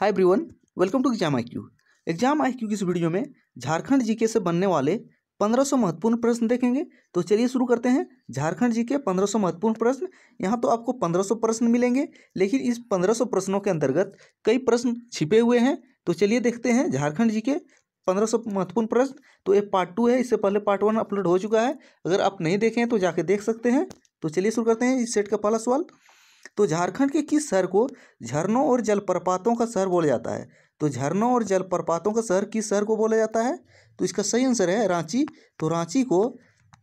hi everyone welcome to exam I Q exam I Q की इस video में Jharkhand GK से बनने वाले 1500 महत्वपूर्ण प्रश्न देखेंगे तो चलिए शुरू करते हैं झारखंड जी के 1500 महत्वपूर्ण प्रश्न यहाँ तो आपको 1500 प्रश्न मिलेंगे लेकिन इस 1500 प्रश्नों के अंतर्गत कई प्रश्न छिपे हुए हैं तो चलिए देखते हैं झारखंड जी के महत्वपूर्ण प्रश्न तो ये पार्ट टू है इससे पहले पार्ट वन अपलोड हो चुका है अगर आप नहीं देखें तो जाके देख सकते हैं तो चलिए शुरू करते हैं इस सेट का पहला सवाल तो झारखंड के किस शहर को झरनों और जलप्रपातों का शहर बोला जाता है तो झरनों और जलप्रपातों का शहर किस शहर को बोला जाता है तो इसका सही आंसर है रांची तो रांची को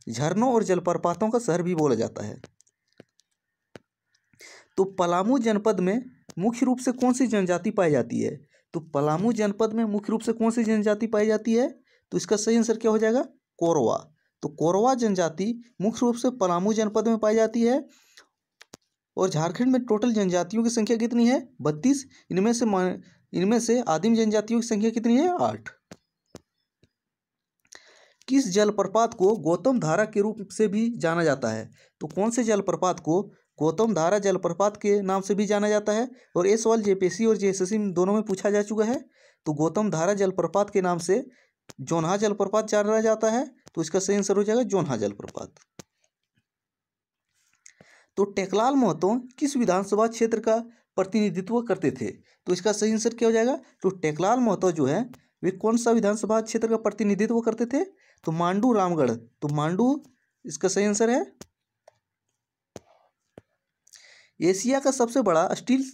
झरनों और जलप्रपातों का शहर भी बोला जाता है तो पलामू जनपद में मुख्य रूप से कौन सी जनजाति पाई जाती है तो पलामू जनपद में मुख्य रूप से कौन सी जनजाति पाई जाती है तो इसका सही आंसर क्या हो जाएगा कोरवा तो कोरवा जनजाति मुख्य रूप से पलामू जनपद में पाई जाती है और झारखंड में टोटल जनजातियों की संख्या कितनी है बत्तीस इनमें से इनमें से आदिम जनजातियों की संख्या कितनी है आठ किस जलप्रपात को गौतम धारा के रूप से भी जाना जाता है तो कौन से जलप्रपात को गौतम धारा जलप्रपात के नाम से भी जाना जाता है और ये सवाल जेपीसी और जेएसएससी में दोनों में पूछा जा चुका है तो गौतम धारा जलप्रपात के नाम से जोनहा जलप्रपात जाना जाता है तो इसका सही आंसर हो जाएगा जोनहा जलप्रपात तो टेकलाल महतो किस विधानसभा क्षेत्र का प्रतिनिधित्व करते थे तो इसका सही आंसर क्या हो जाएगा तो टेकलाल महतो जो है वे कौन सा विधानसभा क्षेत्र का प्रतिनिधित्व करते थे तो मांडू रामगढ़ तो मांडू इसका सही आंसर है एशिया का सबसे बड़ा स्टील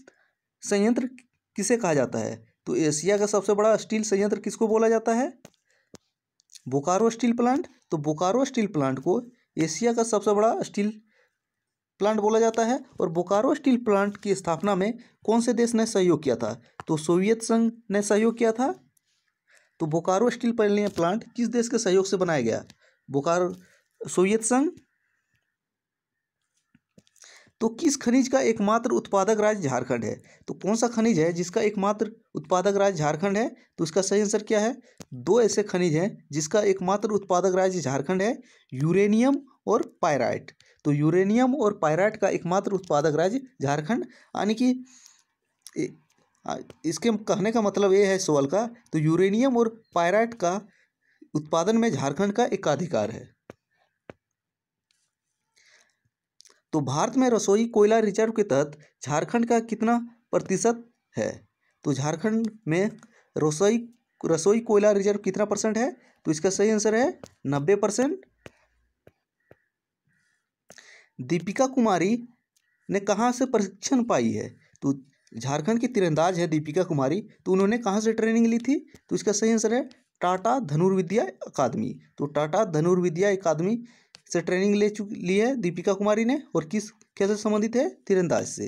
संयंत्र किसे कहा जाता है तो एशिया का सबसे बड़ा स्टील संयंत्र किसको बोला जाता है बोकारो स्टील प्लांट तो बोकारो स्टील प्लांट को एशिया का सबसे बड़ा स्टील प्लांट बोला जाता है और बोकारो स्टील प्लांट की स्थापना में कौन से देश ने सहयोग किया था तो सोवियत संघ ने सहयोग किया था तो बोकारो स्टील प्लांट किस देश के सहयोग से बनाया गया बोकारो सोवियत संघ तो किस खनिज का एकमात्र उत्पादक राज्य झारखंड है तो कौन सा खनिज है जिसका एकमात्र उत्पादक राज्य झारखंड है तो उसका सही आंसर क्या है दो ऐसे खनिज हैं जिसका एकमात्र उत्पादक राज्य झारखंड है यूरेनियम और पायराइट तो यूरेनियम और पायराइट का एकमात्र उत्पादक राज्य झारखंड यानी कि इसके कहने का मतलब ये है सवाल का तो यूरेनियम और पायराइट का उत्पादन में झारखंड का एकाधिकार है तो भारत में रसोई कोयला रिजर्व के तहत झारखंड का कितना प्रतिशत है तो झारखंड में रसोई रसोई कोयला रिजर्व कितना परसेंट है तो इसका सही आंसर है नब्बे परसेंट दीपिका कुमारी ने कहाँ से प्रशिक्षण पाई है तो झारखंड की तीरंदाज है दीपिका कुमारी तो उन्होंने कहाँ से ट्रेनिंग ली थी तो इसका सही आंसर है टाटा धनुर्विद्या अकादमी तो टाटा धनुर्विद्या अकादमी से ट्रेनिंग ले चुकी ली है दीपिका कुमारी ने और किस कैसे संबंधित है तीरंदाज से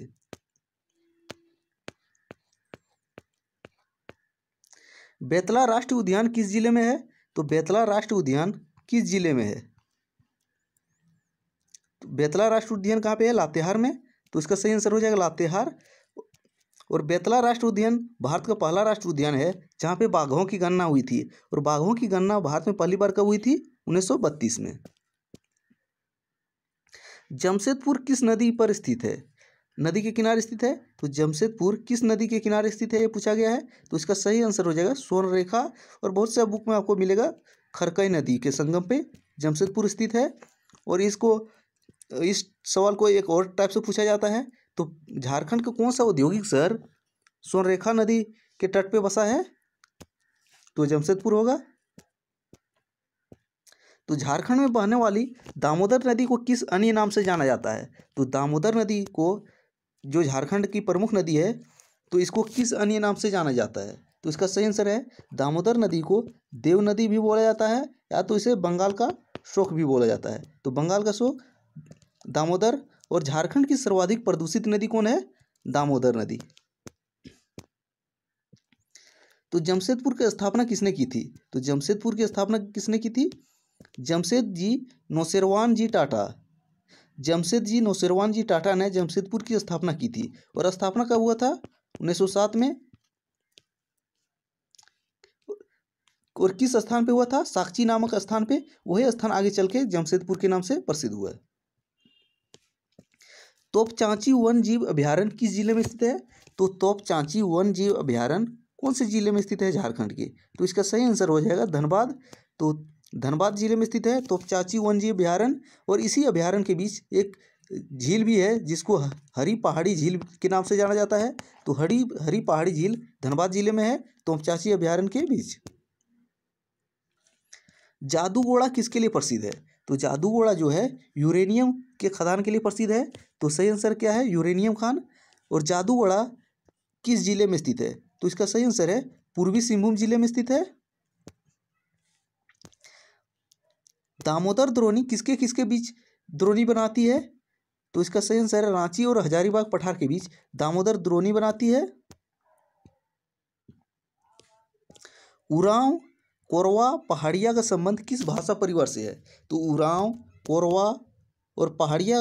बेतला राष्ट्रीय उद्यान किस जिले में है तो बेतला राष्ट्रीय उद्यान किस जिले में है तो बेतला राष्ट्रीय उद्यान कहाँ पे है लातेहार में तो इसका सही आंसर हो जाएगा लातेहार और बेतला राष्ट्रीय उद्यान भारत का पहला राष्ट्रीय उद्यान है जहाँ पे बाघों की गणना हुई थी और बाघों की गणना भारत में पहली बार कब हुई थी 1932 में जमशेदपुर किस नदी पर स्थित है नदी के किनारे स्थित है तो जमशेदपुर किस नदी के किनारे स्थित है ये पूछा गया है तो इसका सही आंसर हो जाएगा स्वर्णरेखा और बहुत से बुक में आपको मिलेगा खरकई नदी के संगम पे जमशेदपुर स्थित है और इसको इस सवाल को एक और टाइप से पूछा जाता है तो झारखंड का कौन सा औद्योगिक शहर स्वर्णरेखा नदी के तट पर बसा है तो जमशेदपुर होगा तो झारखंड में बहने वाली दामोदर नदी को किस अन्य नाम से जाना जाता है तो दामोदर नदी को जो झारखंड की प्रमुख नदी है तो इसको किस अन्य नाम से जाना जाता है तो इसका सही आंसर है दामोदर नदी को देव नदी भी बोला जाता है या तो इसे बंगाल का शोक भी बोला जाता है तो बंगाल का शोक दामोदर और झारखंड की सर्वाधिक प्रदूषित नदी कौन है दामोदर नदी तो जमशेदपुर की स्थापना किसने की थी तो जमशेदपुर की स्थापना किसने की थी जमशेद जी नौशेरवान जी टाटा जमशेद जी नौशेरवान जी टाटा ने जमशेदपुर की स्थापना की थी और स्थापना कब हुआ था 1907 में और किस स्थान पे हुआ था साक्षी नामक स्थान पे वही स्थान आगे चल के जमशेदपुर के नाम से प्रसिद्ध हुआ है तोप वन जीव अभ्यारण्य किस जिले में स्थित है तो तोप चांची वन जीव अभ्यारण्य कौन से जिले में स्थित है झारखंड के तो इसका सही आंसर हो जाएगा धनबाद तो धनबाद जिले में स्थित है तोपचाची जी अभ्यारण्य और इसी अभ्यारण के बीच एक झील भी है जिसको हरी पहाड़ी झील के नाम से जाना जाता है तो हरी हरी पहाड़ी झील धनबाद जिले में है तोपचाची अभ्यारण्य के बीच जादूगोड़ा किसके लिए प्रसिद्ध है तो जादूगोड़ा जो है यूरेनियम के खदान के लिए प्रसिद्ध है तो सही आंसर क्या है यूरेनियम खान और जादूगोड़ा किस जिले में स्थित है तो इसका सही आंसर है पूर्वी सिंहभूम जिले में स्थित है दामोदर द्रोणी किसके किसके बीच द्रोणी बनाती है तो इसका सही आंसर है रांची और हजारीबाग पठार के बीच दामोदर द्रोणी बनाती है उरांव कोरवा पहाड़िया का संबंध किस भाषा परिवार से है तो उरांव कोरवा और पहाड़िया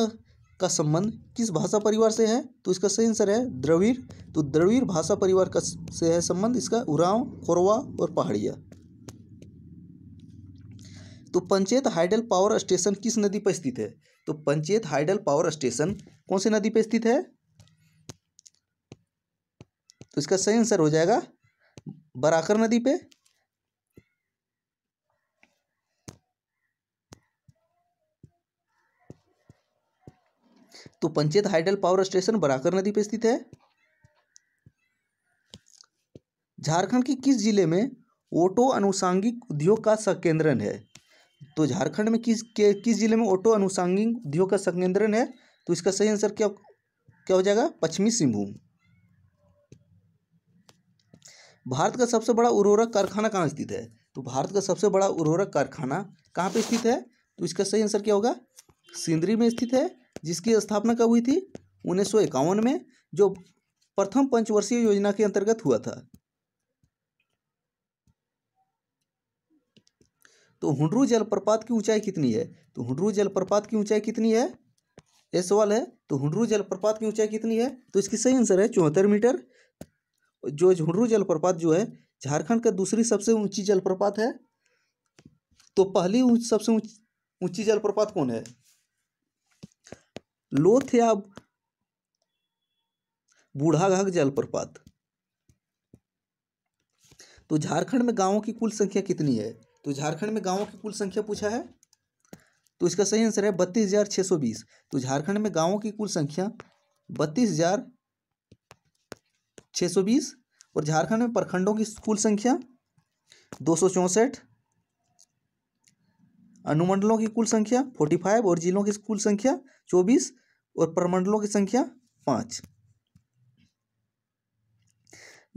का संबंध किस भाषा परिवार से है तो इसका सही आंसर है द्रविड़ तो द्रविड़ भाषा परिवार का से है संबंध इसका उरांव कोरवा और पहाड़िया तो पंचेत हाइडल पावर स्टेशन किस नदी पर स्थित है तो पंचेत हाइडल पावर स्टेशन कौन से नदी पर स्थित है तो इसका सही आंसर हो जाएगा बराकर नदी पे तो Panchet hydel power station Barakar नदी पर स्थित है झारखंड के किस जिले में ऑटो अनुसांगिक उद्योग का संकेंद्रन है तो झारखंड में किस के किस जिले में ऑटो अनुसांगिक उद्योग का संकेंद्रण है तो इसका सही आंसर क्या क्या हो जाएगा पश्चिमी सिंहभूम भारत का सबसे बड़ा उर्वरक कारखाना कहाँ स्थित है तो भारत का सबसे बड़ा उर्वरक कारखाना कहाँ पे स्थित है तो इसका सही आंसर क्या होगा सिंदरी में स्थित है जिसकी स्थापना कब हुई थी उन्नीस में जो प्रथम पंचवर्षीय योजना के अंतर्गत हुआ था तो हुडरू जलप्रपात की ऊंचाई कितनी है तो हुडरू जलप्रपात की ऊंचाई कितनी है ये सवाल है तो हुडरू जलप्रपात की ऊंचाई कितनी है तो इसकी सही आंसर है चौहत्तर मीटर जो हुडरू जलप्रपात जो है झारखंड का दूसरी सबसे ऊंची जलप्रपात है तो पहली सबसे ऊंची जलप्रपात कौन है लोथ या बूढ़ाघाघ जलप्रपात तो झारखंड में गांवों की कुल संख्या कितनी है तो झारखंड में गाँवों की कुल संख्या पूछा है तो इसका सही आंसर है बत्तीस हज़ार छः सौ बीस तो झारखंड में गाँवों की कुल संख्या बत्तीस हज़ार छः सौ बीस और झारखंड में प्रखंडों की कुल संख्या दो सौ चौंसठ अनुमंडलों की कुल संख्या फोर्टी फाइव और जिलों की कुल संख्या चौबीस और प्रमंडलों की संख्या पाँच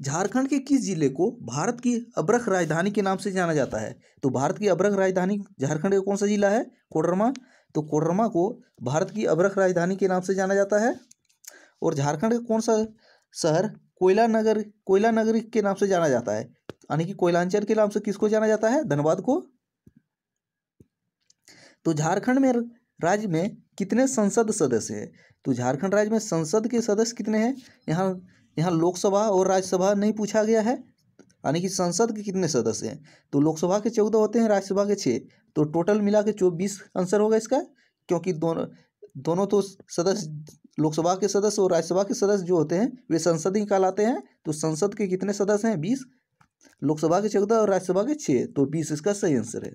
झारखंड के किस जिले को भारत की अब्रख राजधानी के नाम से जाना जाता है तो भारत की अब्रख राजधानी झारखंड का कौन सा जिला है कोडरमा तो कोडरमा को भारत की अब्रख राजधानी के नाम से जाना जाता है और झारखंड का कौन सा शहर कोयला नगर कोयला नगरी के नाम से जाना जाता है यानी कि कोयलांचल के नाम से किसको जाना जाता है धनबाद को तो झारखंड में राज्य में कितने संसद सदस्य हैं तो झारखंड राज्य में संसद के सदस्य कितने हैं यहाँ यहाँ लोकसभा और राज्यसभा नहीं पूछा गया है यानी कि संसद के कितने सदस्य हैं तो लोकसभा के चौदह होते हैं राज्यसभा के छः तो टोटल मिला के चौबीस आंसर होगा इसका क्योंकि दोनों दोनों तो सदस्य लोकसभा के सदस्य और राज्यसभा के सदस्य जो होते हैं वे संसद ही कहलाते हैं तो संसद के कितने सदस्य हैं बीस लोकसभा के चौदह और राज्यसभा के छः तो बीस इसका सही आंसर है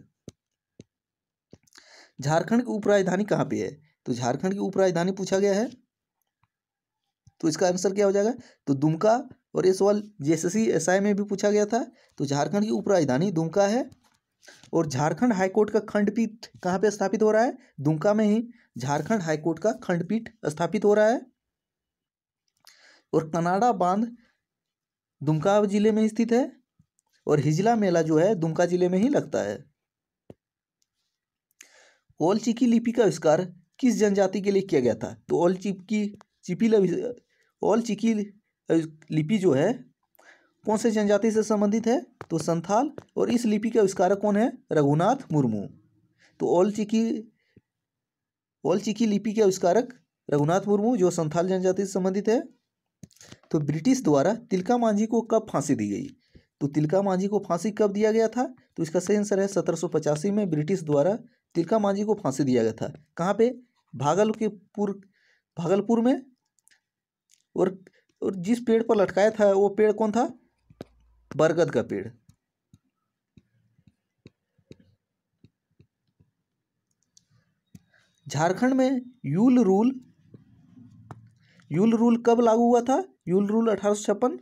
झारखंड की उपराजधानी कहाँ पे है तो झारखंड की उपराजधानी पूछा गया है तो इसका आंसर क्या हो जाएगा तो दुमका और ये सवाल जेएसएससी एसआई में भी पूछा गया था तो झारखंड की उपराजधानी दुमका है और झारखंड हाईकोर्ट का खंडपीठ कहाँ पे स्थापित हो रहा है दुमका में ही झारखंड हाईकोर्ट का खंडपीठ स्थापित हो रहा है और कनाडा बांध दुमका जिले में स्थित है और हिजला मेला जो है दुमका जिले में ही लगता है ओल चिकी लिपि का आविष्कार किस जनजाति के लिए किया गया था तो ओल चिपकी चिपी ऑल चिकी लिपि जो है कौन से जनजाति से संबंधित है तो संथाल और इस लिपि के आविष्कारक कौन है रघुनाथ मुर्मू तो ऑल चिकी ऑल चिकी लिपि के आविष्कारक रघुनाथ मुर्मू जो संथाल जनजाति से संबंधित है तो ब्रिटिश द्वारा तिलका मांझी को कब फांसी दी गई तो तिलका मांझी को फांसी कब दिया गया था तो इसका सही आंसर है सत्रह में ब्रिटिश द्वारा तिलका मांझी को फांसी दिया गया था कहाँ पे भागलपुर भागलपुर में और और जिस पेड़ पर लटकाया था वो पेड़ कौन था बरगद का पेड़ झारखंड में यूल रूल यूल रूल कब लागू हुआ था यूल रूल अठारह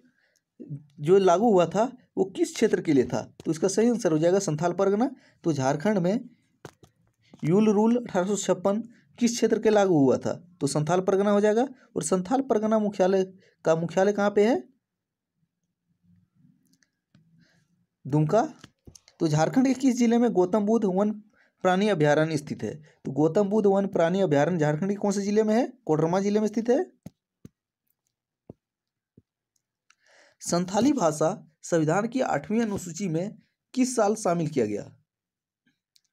जो लागू हुआ था वो किस क्षेत्र के लिए था तो इसका सही आंसर हो जाएगा संथाल परगना तो झारखंड में यूल रूल अठारह किस क्षेत्र के लागू हुआ था तो संथाल परगना हो जाएगा और संथाल परगना मुख्यालय का मुख्यालय कहाँ पे है दुमका तो झारखंड के किस जिले में गौतम बुद्ध वन प्राणी अभ्यारण्य स्थित है तो गौतम बुद्ध वन प्राणी अभ्यारण्य झारखंड के कौन से जिले में है कोडरमा जिले में स्थित है संथाली भाषा संविधान की आठवीं अनुसूची में किस साल शामिल किया गया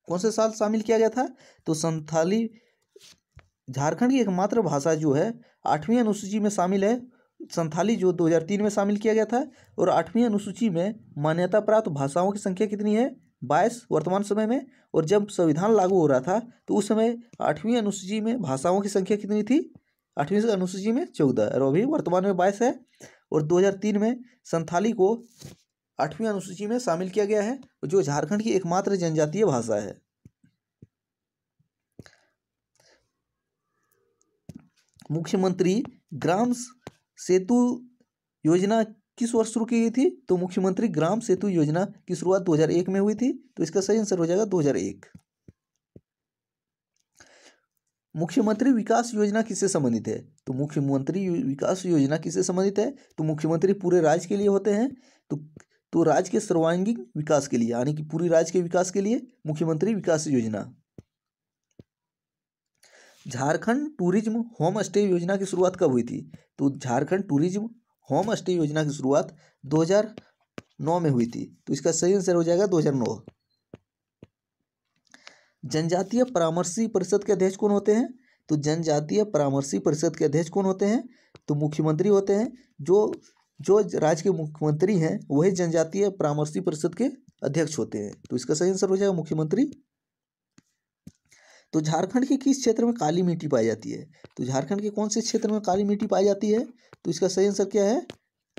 कौन से साल शामिल किया गया था तो संथाली झारखंड की एकमात्र भाषा जो है आठवीं अनुसूची में शामिल है संथाली जो 2003 में शामिल किया गया था और आठवीं अनुसूची में मान्यता प्राप्त भाषाओं की संख्या कितनी है बाईस वर्तमान समय में और जब संविधान लागू हो रहा था तो उस समय आठवीं अनुसूची में भाषाओं की संख्या कितनी थी आठवीं अनुसूची में चौदह और अभी वर्तमान में बाईस है और 2003 में संथाली को आठवीं अनुसूची में शामिल किया गया है जो झारखंड की एकमात्र जनजातीय भाषा है मुख्यमंत्री ग्राम सेतु योजना किस वर्ष शुरू की गई थी तो मुख्यमंत्री ग्राम सेतु योजना की शुरुआत 2001 में हुई थी तो इसका सही आंसर हो जाएगा 2001 मुख्यमंत्री विकास योजना किससे संबंधित है तो मुख्यमंत्री विकास योजना किससे संबंधित है तो मुख्यमंत्री पूरे राज्य के लिए होते हैं तो तो राज्य के सर्वांगीण विकास के लिए यानी कि पूरी राज्य के विकास के लिए मुख्यमंत्री विकास योजना झारखंड टूरिज्म होम स्टे योजना की शुरुआत कब हुई थी तो झारखंड टूरिज्म होम स्टे योजना की शुरुआत 2009 में हुई थी तो इसका सही आंसर हो जाएगा 2009 जनजातीय परामर्शी परिषद के अध्यक्ष कौन होते हैं तो जनजातीय परामर्शी परिषद के अध्यक्ष कौन होते हैं तो मुख्यमंत्री होते हैं जो जो राज्य के मुख्यमंत्री हैं वही जनजातीय परामर्शी परिषद के अध्यक्ष होते हैं तो इसका सही आंसर हो जाएगा मुख्यमंत्री तो झारखंड के किस क्षेत्र में काली मिट्टी पाई जाती है तो झारखंड के कौन से क्षेत्र में काली मिट्टी पाई जाती है तो इसका सही आंसर क्या है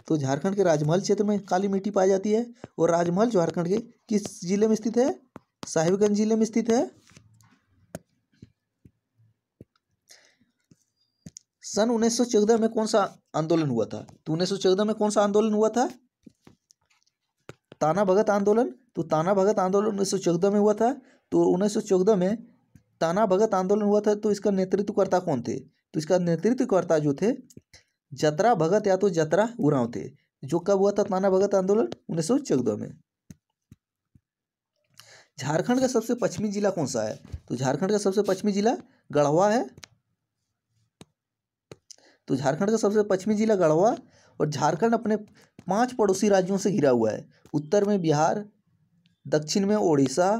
तो झारखंड के राजमहल क्षेत्र में काली मिट्टी पाई जाती है और राजमहल झारखंड के किस जिले में स्थित है साहिबगंज जिले में स्थित है सन 1914 में कौन सा आंदोलन हुआ था तो 1914 में कौन सा आंदोलन हुआ था ताना भगत आंदोलन तो ताना भगत आंदोलन 1914 में हुआ था तो 1914 में ताना भगत आंदोलन हुआ था तो इसका नेतृत्वकर्ता कौन थे तो इसका नेतृत्वकर्ता जो थे जतरा भगत या तो जतरा उराव थे जो कब हुआ था ताना भगत आंदोलन उन्नीस सौ चौदह में झारखंड का सबसे पश्चिमी जिला कौन सा है तो झारखंड का सबसे पश्चिमी जिला गढ़वा है तो झारखंड का सबसे पश्चिमी जिला गढ़वा और झारखंड अपने पांच पड़ोसी राज्यों से घिरा हुआ है उत्तर में बिहार दक्षिण में ओडिशा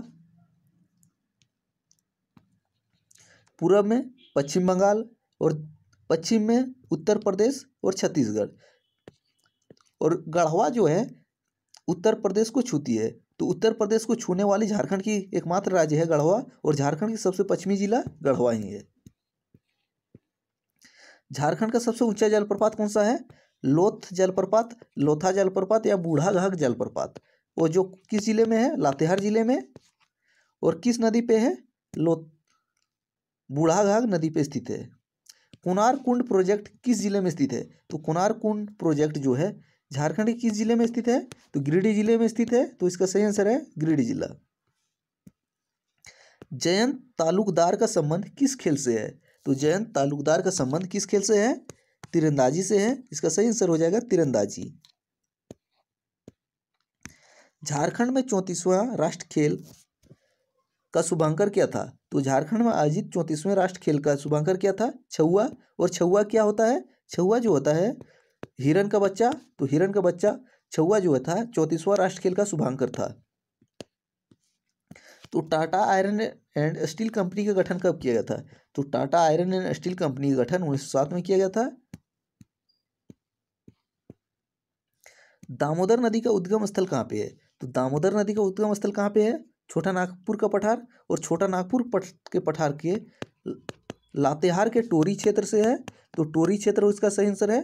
पूर्व में पश्चिम बंगाल और पश्चिम में उत्तर प्रदेश और छत्तीसगढ़ और गढ़वा जो है उत्तर प्रदेश को छूती है तो उत्तर प्रदेश को छूने वाली झारखंड की एकमात्र राज्य है गढ़वा और झारखंड की सबसे पश्चिमी जिला गढ़वा ही है झारखंड का सबसे ऊंचा जलप्रपात कौन सा है लोथ जलप्रपात लोथा जलप्रपात या बूढ़ा घाघ जलप्रपात वो जो किस जिले में है लातेहार जिले में और किस नदी पे है लोथ बूढ़ाघाग नदी पे स्थित है कुनार कुंड प्रोजेक्ट किस जिले में स्थित है तो कुनार कुंड प्रोजेक्ट जो है झारखंड के किस जिले में स्थित है तो गिरिडीह जिले में स्थित है तो इसका सही आंसर है गिरिडीह जिला जयंत तालुकदार का संबंध किस खेल से है तो जयंत तालुकदार का संबंध किस खेल से है तीरंदाजी से है इसका सही आंसर हो जाएगा तीरंदाजी झारखंड में चौंतीसवां राष्ट्र खेल का शुभांकर क्या था तो झारखंड में आयोजित चौंतीसवें राष्ट्र खेल का शुभांकर क्या था छुआ और छुआ क्या होता है छुआ जो होता है हिरन का बच्चा तो हिरण का बच्चा छुआ जो था चौंतीसवां राष्ट्र खेल का शुभांकर था तो Tata iron and steel company का गठन कब किया गया था तो Tata iron and steel company का गठन उन्नीस में किया गया था दामोदर नदी का उद्गम स्थल कहाँ पे है तो दामोदर नदी का उद्गम स्थल कहाँ पे है छोटा नागपुर का पठार और छोटा नागपुर पठ के पठार के लातेहार के टोरी क्षेत्र से है तो टोरी क्षेत्र उसका सही आंसर है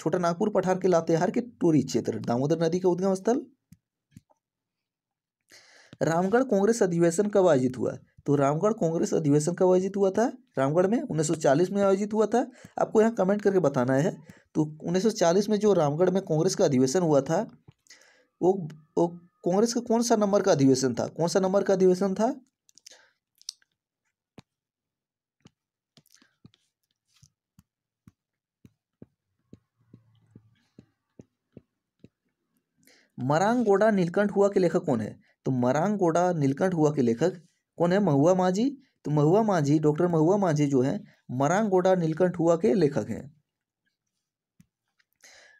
छोटा नागपुर पठार के लातेहार के टोरी क्षेत्र दामोदर नदी का उद्गम स्थल रामगढ़ कांग्रेस अधिवेशन कब आयोजित हुआ तो रामगढ़ कांग्रेस अधिवेशन कब आयोजित हुआ था रामगढ़ में 1940 में आयोजित हुआ था आपको यहाँ कमेंट करके बताना है तो 1940 में जो रामगढ़ में कांग्रेस का अधिवेशन हुआ था वो वो कांग्रेस का कौन सा नंबर का अधिवेशन था कौन सा नंबर का अधिवेशन था मरांग गोडा नीलकंठ हुआ के लेखक कौन है तो मरांग गोडा नीलकंठ हुआ के लेखक कौन है महुआ माझी तो महुआ माझी डॉक्टर महुआ माझी जो है मरांग गोडा नीलकंठ हुआ के लेखक हैं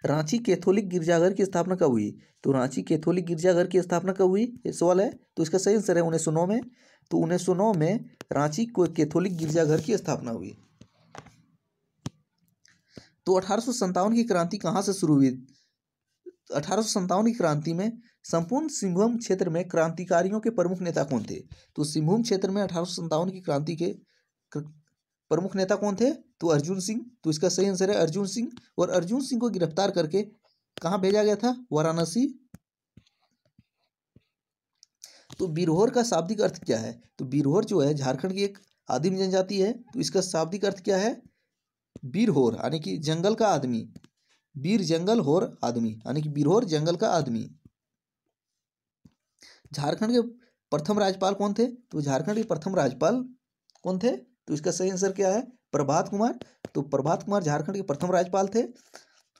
रांची कैथोलिक गिरजाघर की स्थापना कब हुई तो रांची कैथोलिक गिरजाघर की स्थापना कब हुई ये सवाल है तो इसका सही आंसर है उन्नीस में तो उन्नीस में रांची कैथोलिक गिरजाघर की स्थापना हुई तो अठारह की क्रांति कहाँ से शुरू हुई अठारह की क्रांति में संपूर्ण सिंहभूम क्षेत्र में क्रांतिकारियों के प्रमुख नेता कौन थे तो सिंहभूम क्षेत्र में अठारह की क्रांति के प्रमुख नेता कौन थे तो अर्जुन सिंह तो इसका सही आंसर है अर्जुन सिंह और अर्जुन सिंह को गिरफ्तार करके कहा भेजा गया था वाराणसी तो बिरहोर का शाब्दिक अर्थ क्या है तो बिरहोर जो है झारखंड की एक आदिम जनजाति है तो इसका शाब्दिक अर्थ क्या है बीरहोर यानी कि जंगल का आदमी बीर जंगल होर आदमी यानी कि बिरहोर जंगल का आदमी झारखंड के प्रथम राज्यपाल कौन थे तो झारखंड के प्रथम राज्यपाल कौन थे तो इसका सही आंसर क्या है प्रभात कुमार तो प्रभात कुमार झारखंड के प्रथम राज्यपाल थे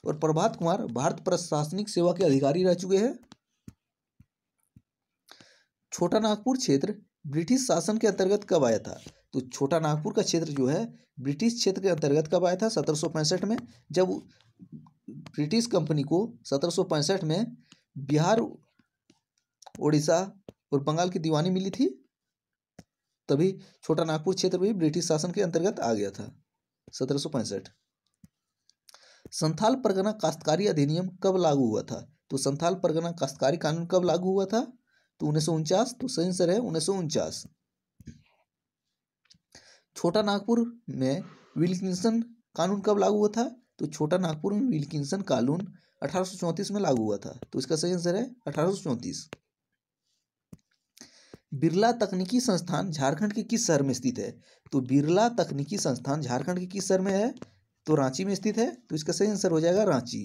और प्रभात कुमार भारत प्रशासनिक सेवा के अधिकारी रह चुके हैं छोटा नागपुर क्षेत्र ब्रिटिश शासन के अंतर्गत कब आया था तो छोटा नागपुर का क्षेत्र जो है ब्रिटिश क्षेत्र के अंतर्गत कब आया था सत्रह में जब ब्रिटिश कंपनी को सत्रह में बिहार ओडिशा और बंगाल की दीवानी मिली थी तभी छोटा नागपुर क्षेत्र भी ब्रिटिश शासन के अंतर्गत आ गया था सत्रह संथाल परगना काश्तकारी अधिनियम कब लागू हुआ था तो संथाल परगना काश्तकारी कानून कब लागू हुआ था तो उन्नीस तो सही आंसर है उन्नीस छोटा नागपुर में विल्किंसन कानून कब लागू हुआ था तो छोटा नागपुर में विल्किंसन कानून अठारह में लागू हुआ था तो इसका सही आंसर है अठारह बिरला तकनीकी संस्थान झारखंड के किस शहर में स्थित है तो बिरला तकनीकी संस्थान झारखंड के किस शहर में है तो रांची में स्थित है तो इसका सही आंसर हो जाएगा Ranchi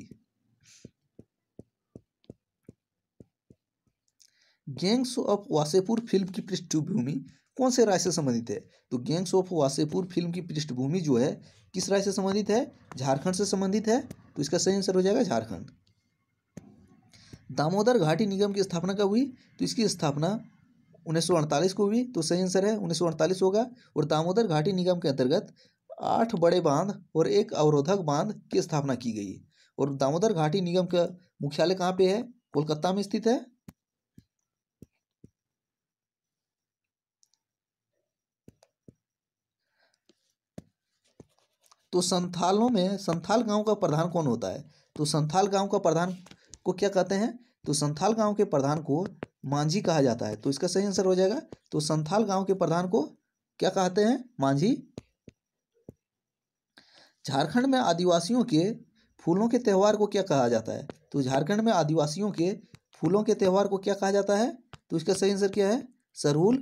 gangs of Wasseypur film की पृष्ठभूमि कौन से राज्य से संबंधित है तो गैंग्स ऑफ वासेपुर फिल्म की पृष्ठभूमि जो है किस राज्य से संबंधित है झारखंड से संबंधित है तो इसका सही आंसर हो जाएगा झारखंड दामोदर घाटी निगम की स्थापना कब हुई तो इसकी स्थापना 1948 को भी तो सही आंसर है 1948 होगा और दामोदर घाटी निगम के अंतर्गत आठ बड़े बांध और एक अवरोधक बांध की स्थापना की गई और दामोदर घाटी निगम का मुख्यालय कहाँ पे है कोलकाता में स्थित है तो संथालों में संथाल गांव का प्रधान कौन होता है तो संथाल गांव का प्रधान को क्या कहते हैं तो संथाल गांव के प्रधान को मांझी कहा जाता है तो इसका सही आंसर हो जाएगा तो संथाल गांव के प्रधान को क्या कहते हैं मांझी झारखंड में आदिवासियों के फूलों के त्यौहार को क्या कहा जाता है तो झारखंड में आदिवासियों के फूलों के त्यौहार को क्या कहा जाता है तो इसका सही आंसर क्या है सरहुल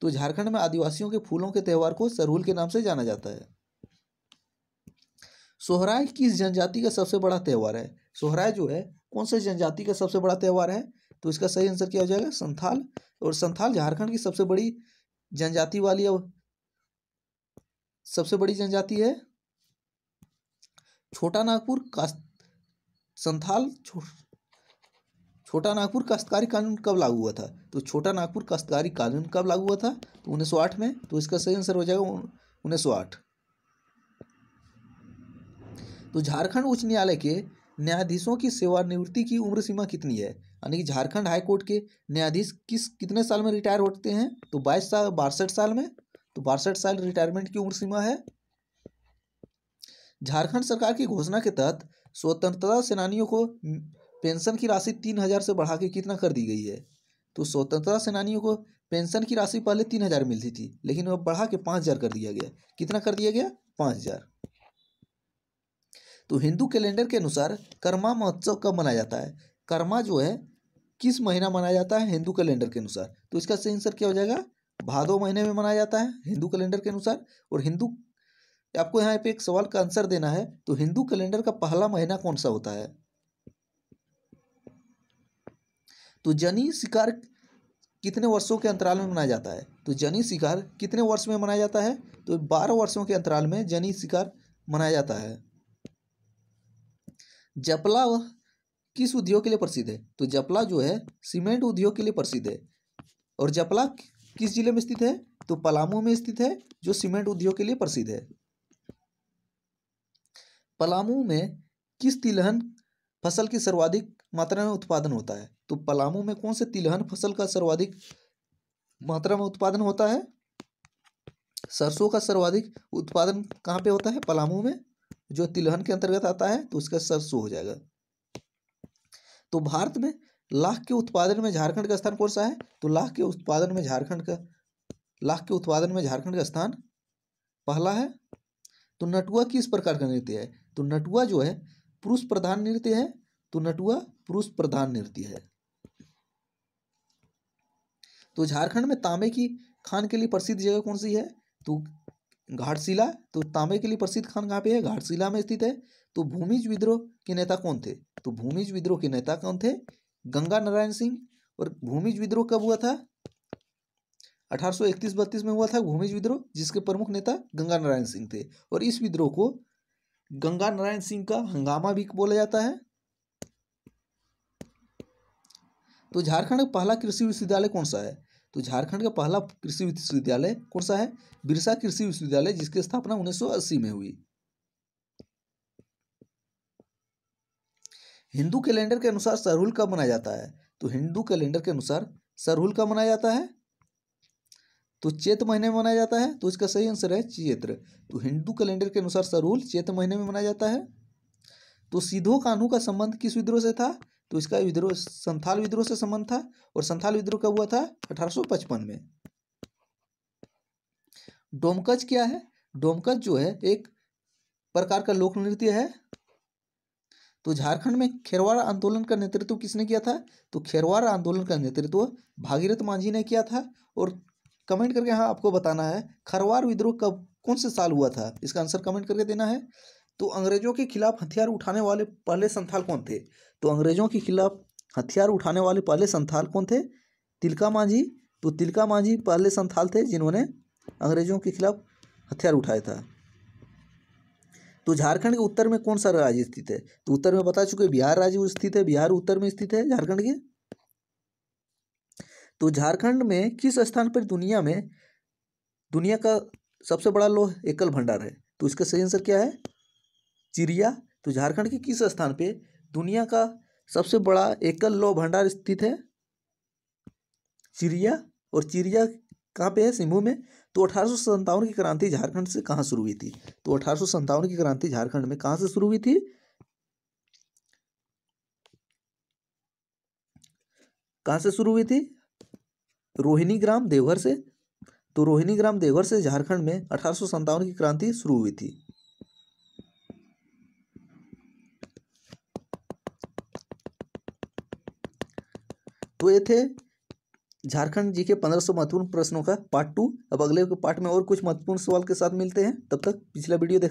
तो झारखंड में आदिवासियों के फूलों के त्यौहार को सरहुल के नाम से जाना जाता है सोहराय किस जनजाति का सबसे बड़ा त्यौहार है सोहराय जो है कौन से जनजाति का सबसे बड़ा त्यौहार है तो इसका सही आंसर क्या हो जाएगा संथाल और संथाल झारखंड की सबसे बड़ी जनजाति वाली अब सबसे बड़ी जनजाति है छोटा नागपुर का संथाल छो, छोटा नागपुर काश्तकारी कानून कब लागू हुआ था तो छोटा नागपुर काश्तकारी कानून कब लागू हुआ था तो उन्नीस सौ आठ में तो इसका सही आंसर हो जाएगा उन्नीस सौ आठ तो झारखंड उच्च न्यायालय के न्यायाधीशों की सेवानिवृत्ति की उम्र सीमा कितनी है यानी कि झारखंड हाई कोर्ट के न्यायाधीश किस कितने साल में रिटायर होते हैं तो बाईस साल बासठ साल में तो बासठ साल रिटायरमेंट की उम्र सीमा है झारखंड सरकार की घोषणा के तहत स्वतंत्रता सेनानियों को पेंशन की राशि तीन हजार से बढ़ा के कितना कर दी गई है तो स्वतंत्रता सेनानियों को पेंशन की राशि पहले तीन हजार मिलती थी लेकिन वह बढ़ा के पाँच हजार कर दिया गया कितना कर दिया गया पाँच हजार तो हिंदू कैलेंडर के अनुसार कर्मा महोत्सव कब मनाया जाता है कर्मा जो है किस महीना मनाया जाता है हिंदू कैलेंडर के अनुसार तो इसका सही आंसर क्या हो जाएगा भादो महीने में मनाया जाता है हिंदू कैलेंडर के अनुसार और हिंदू आपको यहाँ पे एक सवाल का आंसर देना है तो हिंदू कैलेंडर का पहला महीना कौन सा होता है तो जनी शिकार कितने वर्षों के अंतराल में मनाया जाता है तो जनी शिकार कितने वर्ष में मनाया जाता है तो बारह वर्षों के अंतराल में जनी शिकार मनाया जाता है जपला किस उद्योग के लिए प्रसिद्ध है तो जपला जो है सीमेंट उद्योग के लिए प्रसिद्ध है और जपला किस जिले में स्थित है तो पलामू में स्थित है जो सीमेंट उद्योग के लिए प्रसिद्ध है पलामू में किस तिलहन फसल की सर्वाधिक मात्रा में उत्पादन होता है तो पलामू में कौन से तिलहन फसल का सर्वाधिक मात्रा में उत्पादन होता है सरसों का सर्वाधिक उत्पादन कहाँ पे होता है पलामू में जो तिलहन के अंतर्गत आता है तो उसका सरसों हो जाएगा तो भारत में लाख के उत्पादन में झारखंड का स्थान कौन सा है तो लाख के उत्पादन में झारखंड का लाख के उत्पादन में झारखंड का स्थान पहला है तो नटुआ किस प्रकार का नृत्य है तो नटुआ जो है पुरुष प्रधान नृत्य है तो नटुआ पुरुष प्रधान नृत्य है तो झारखंड में तांबे की खान के लिए प्रसिद्ध जगह कौन सी है तो घाटशिला तो तांबे के लिए प्रसिद्ध खान कहाँ पे है घाटशिला में स्थित है तो भूमिज विद्रोह के नेता कौन थे तो भूमिज विद्रोह के नेता कौन थे गंगा नारायण सिंह और भूमिज विद्रोह कब हुआ था 1831 32 में हुआ था भूमिज विद्रोह जिसके प्रमुख नेता गंगा नारायण सिंह थे और इस विद्रोह को गंगा नारायण सिंह का हंगामा भी बोला जाता है तो झारखंड का पहला कृषि विश्वविद्यालय कौन सा है तो झारखंड का पहला कृषि विश्वविद्यालय कौन सा है बिरसा कृषि विश्वविद्यालय जिसकी स्थापना 1980 में हुई हिंदू कैलेंडर के अनुसार सरहुल कब मनाया जाता है तो हिंदू कैलेंडर के अनुसार सरहुल कब मनाया जाता है तो चेत महीने में मनाया जाता है तो इसका सही आंसर है चेत्र तो हिंदू कैलेंडर के अनुसार सरहुल चेत महीने में मनाया जाता है तो सीधो कानू का संबंध किस विद्रोह से था तो इसका विद्रोह संथाल विद्रोह से संबंध था और संथाल विद्रोह कब हुआ था अठारह में डोमकच क्या है डोमकच जो है एक प्रकार का लोक नृत्य है तो झारखंड में खेरवाड़ आंदोलन का नेतृत्व किसने किया था तो खेरवाड़ आंदोलन का नेतृत्व भागीरथ मांझी ने किया था और कमेंट करके हाँ आपको बताना है खरवार विद्रोह कब कौन से साल हुआ था इसका आंसर कमेंट करके देना है तो अंग्रेजों के खिलाफ हथियार उठाने वाले पहले संथाल कौन थे तो अंग्रेजों के खिलाफ हथियार उठाने वाले पहले संथाल कौन थे तिलका मांझी तो तिलका मांझी पहले संथाल थे जिन्होंने अंग्रेजों के खिलाफ हथियार उठाया था तो झारखंड के उत्तर में कौन सा राज्य स्थित है तो उत्तर में बता चुके बिहार राज्य स्थित है बिहार उत्तर में स्थित है झारखंड के तो झारखंड में किस स्थान पर दुनिया में दुनिया का सबसे बड़ा लोह एकल भंडार है तो इसका सही आंसर क्या है चिड़िया तो झारखंड के किस स्थान पे दुनिया का सबसे बड़ा एकल लोह भंडार स्थित है चिड़िया और चिड़िया कहाँ पे है सिंभू में तो अठारह की क्रांति झारखंड से कहाँ शुरू हुई थी तो अठारह की क्रांति झारखंड में कहाँ से शुरू हुई थी कहाँ से शुरू हुई थी रोहिणी ग्राम देवघर से तो रोहिणी ग्राम देवघर से झारखंड में अठारह की क्रांति शुरू हुई थी तो ये थे झारखंड जी के पंद्रह सौ महत्वपूर्ण प्रश्नों का पार्ट टू अब अगले पार्ट में और कुछ महत्वपूर्ण सवाल के साथ मिलते हैं तब तक पिछला वीडियो देख